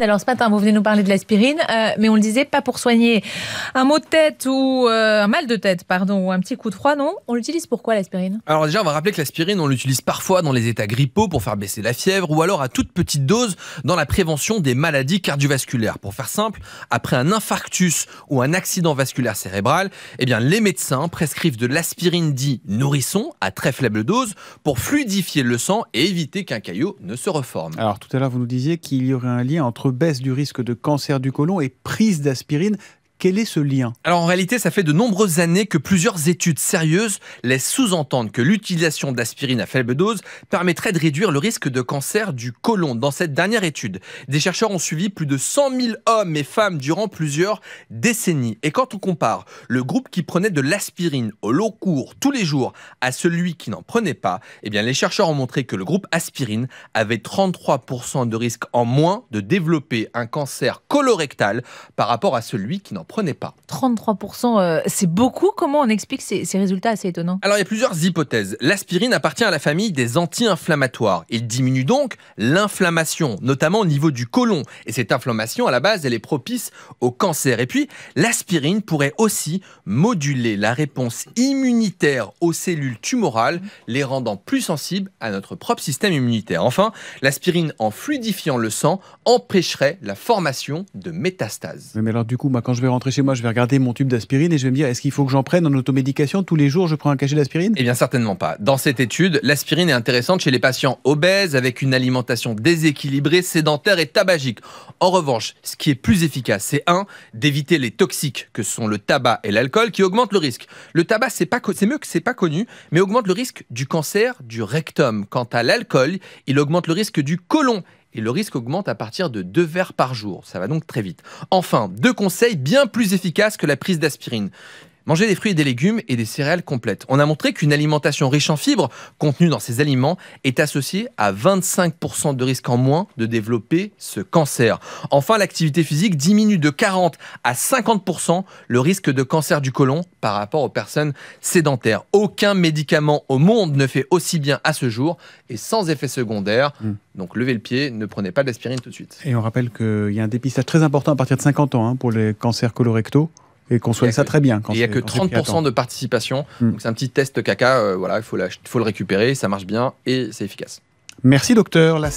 Alors ce matin, vous venez nous parler de l'aspirine, euh, mais on le disait, pas pour soigner un mot de tête ou euh, un mal de tête, pardon, ou un petit coup de froid, non On l'utilise pourquoi l'aspirine Alors déjà, on va rappeler que l'aspirine, on l'utilise parfois dans les états grippaux pour faire baisser la fièvre, ou alors à toute petite dose dans la prévention des maladies cardiovasculaires. Pour faire simple, après un infarctus ou un accident vasculaire cérébral, eh bien les médecins prescrivent de l'aspirine dit nourrisson à très faible dose pour fluidifier le sang et éviter qu'un caillot ne se reforme. Alors tout à l'heure, vous nous disiez qu'il y aurait un lien entre entre baisse du risque de cancer du côlon et prise d'aspirine quel est ce lien Alors en réalité, ça fait de nombreuses années que plusieurs études sérieuses laissent sous-entendre que l'utilisation d'aspirine à faible dose permettrait de réduire le risque de cancer du côlon. Dans cette dernière étude, des chercheurs ont suivi plus de 100 000 hommes et femmes durant plusieurs décennies. Et quand on compare le groupe qui prenait de l'aspirine au long cours tous les jours à celui qui n'en prenait pas, eh bien les chercheurs ont montré que le groupe aspirine avait 33% de risque en moins de développer un cancer colorectal par rapport à celui qui n'en prenez pas. 33%, euh, c'est beaucoup. Comment on explique ces, résultats assez étonnants Alors, il y a plusieurs hypothèses. L'aspirine appartient à la famille des anti-inflammatoires. Il diminue donc l'inflammation, notamment au niveau du côlon. Et cette inflammation, à la base, elle est propice au cancer. Et puis, l'aspirine pourrait aussi moduler la réponse immunitaire aux cellules tumorales, les rendant plus sensibles à notre propre système immunitaire. Enfin, l'aspirine, en fluidifiant le sang, empêcherait la formation de métastases. Mais alors, du coup, quand je vais rentrer chez moi, je vais regarder mon tube d'aspirine et je vais me dire est-ce qu'il faut que j'en prenne en automédication tous les jours Je prends un cachet d'aspirine Eh bien, certainement pas. Dans cette étude, l'aspirine est intéressante chez les patients obèses avec une alimentation déséquilibrée, sédentaire et tabagique. En revanche, ce qui est plus efficace, c'est 1. d'éviter les toxiques que sont le tabac et l'alcool qui augmentent le risque. Le tabac, c'est pas c'est mieux que c'est pas connu, mais augmente le risque du cancer du rectum. Quant à l'alcool, il augmente le risque du côlon et le risque augmente à partir de 2 verres par jour. Ça va donc très vite. Enfin, deux conseils bien plus efficaces que la prise d'aspirine. Manger des fruits et des légumes et des céréales complètes. On a montré qu'une alimentation riche en fibres contenue dans ces aliments est associée à 25% de risque en moins de développer ce cancer. Enfin, l'activité physique diminue de 40 à 50% le risque de cancer du côlon par rapport aux personnes sédentaires. Aucun médicament au monde ne fait aussi bien à ce jour et sans effet secondaire. Hmm. Donc levez le pied, ne prenez pas d'aspirine tout de suite. Et on rappelle qu'il y a un dépistage très important à partir de 50 ans hein, pour les cancers colorectaux et qu'on soigne ça très bien. Quand il n'y a que 30% de participation. Mm. c'est un petit test caca, euh, voilà, il faut, le récupérer, ça marche bien et c'est efficace. Merci docteur. La